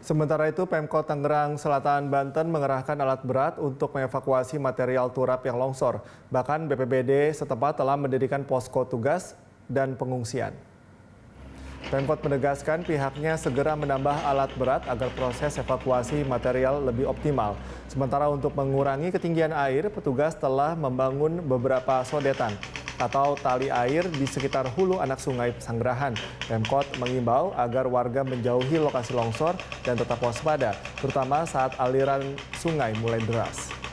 Sementara itu, Pemkot Tangerang Selatan Banten mengerahkan alat berat untuk mengevakuasi material turap yang longsor. Bahkan BPBD setempat telah mendirikan posko tugas dan pengungsian. Pemkot menegaskan pihaknya segera menambah alat berat agar proses evakuasi material lebih optimal. Sementara untuk mengurangi ketinggian air, petugas telah membangun beberapa sodetan atau tali air di sekitar hulu anak sungai Pesanggerahan. Pemkot mengimbau agar warga menjauhi lokasi longsor dan tetap waspada, terutama saat aliran sungai mulai deras.